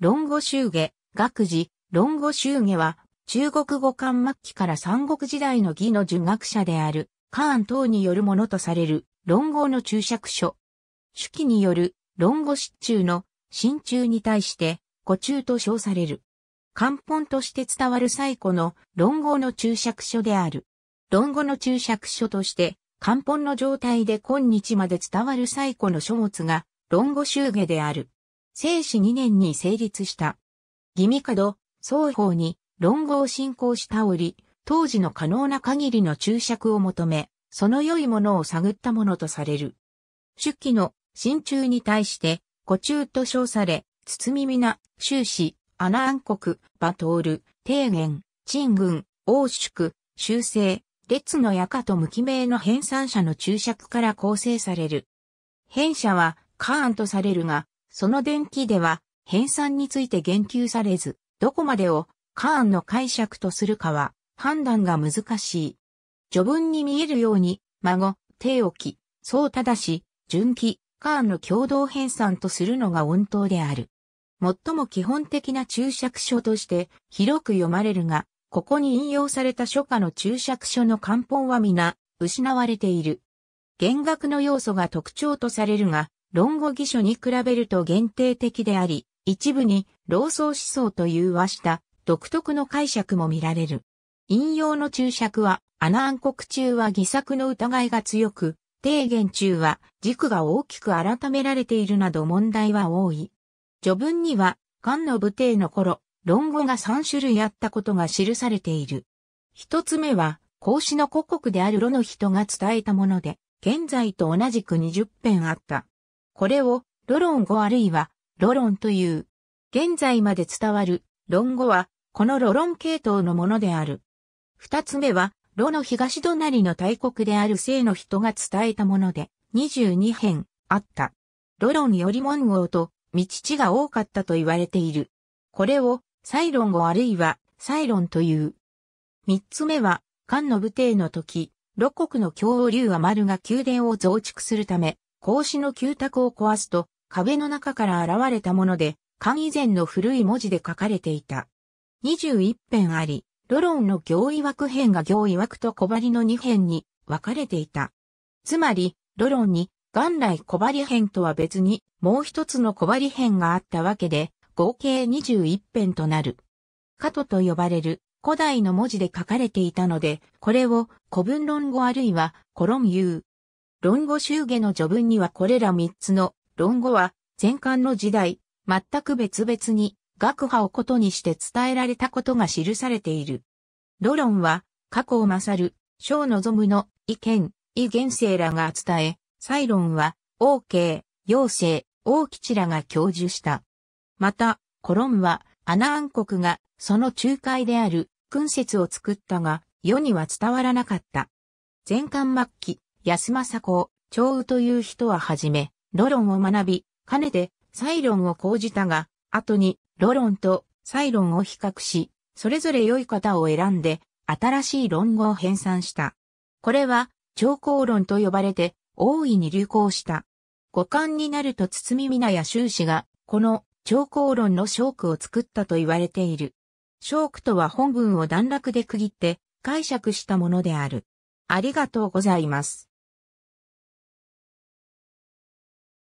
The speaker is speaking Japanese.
論語集下、学字、論語集下は、中国語漢末期から三国時代の義の儒学者である、漢等によるものとされる、論語の注釈書。主記による、論語失中の、新中に対して、古中と称される。漢本として伝わる最古の論語の注釈書である。論語の注釈書として、漢本の状態で今日まで伝わる最古の書物が、論語集下である。生死2年に成立した。義味角、双方に論語を進行した折、当時の可能な限りの注釈を求め、その良いものを探ったものとされる。出記の新中に対して、古中と称され、包み皆、終始、アナ暗黒、バトール、提言、陳軍、王宿、修正、列のやかと無記名の編纂者の注釈から構成される。編者はカーンとされるが、その伝記では、編纂について言及されず、どこまでをカーンの解釈とするかは判断が難しい。序文に見えるように、孫、手置き、そうただし、純記、カーンの共同編纂とするのが温当である。最も基本的な注釈書として広く読まれるが、ここに引用された書家の注釈書の漢本は皆失われている。弦楽の要素が特徴とされるが、論語義書に比べると限定的であり、一部に老僧思想という和した独特の解釈も見られる。引用の注釈は、アナ暗黒中は偽作の疑いが強く、提言中は軸が大きく改められているなど問題は多い。序文には、漢の武帝の頃、論語が3種類あったことが記されている。一つ目は、孔子の故国である炉の人が伝えたもので、現在と同じく20編あった。これをロロン語あるいはロロンという。現在まで伝わる論語はこのロロン系統のものである。二つ目は、ロの東隣の大国である聖の人が伝えたもので、二十二編あった。ロロンより文豪と、道地が多かったと言われている。これを、サイロン語あるいは、サイロンという。三つ目は、漢の武帝の時、ロ国の恐竜は丸が宮殿を増築するため、格子の旧宅を壊すと壁の中から現れたもので、漢以前の古い文字で書かれていた。21編あり、ロロンの行意枠編が行意枠と小針の2編に分かれていた。つまり、ロロンに元来小針編とは別にもう一つの小針編があったわけで、合計21編となる。カトと呼ばれる古代の文字で書かれていたので、これを古文論語あるいはコロンユー、論語集下の序文にはこれら三つの論語は前漢の時代、全く別々に学派をことにして伝えられたことが記されている。ロ論は過去を勝る、小望むの意見、意現生らが伝え、サイ論は王慶、妖精、王吉らが教授した。また、コロンはアナアン国がその仲介である君説を作ったが世には伝わらなかった。前漢末期、安政公、長羽という人ははじめ、ロ論を学び、かねて、サイロンを講じたが、後に、ロ論とサイロンを比較し、それぞれ良い方を選んで、新しい論語を編纂した。これは、長公論と呼ばれて、大いに流行した。五感になると堤皆や修士が、この長公論の章句を作ったと言われている。証句とは本文を段落で区切って解釈したものである。ありがとうございます。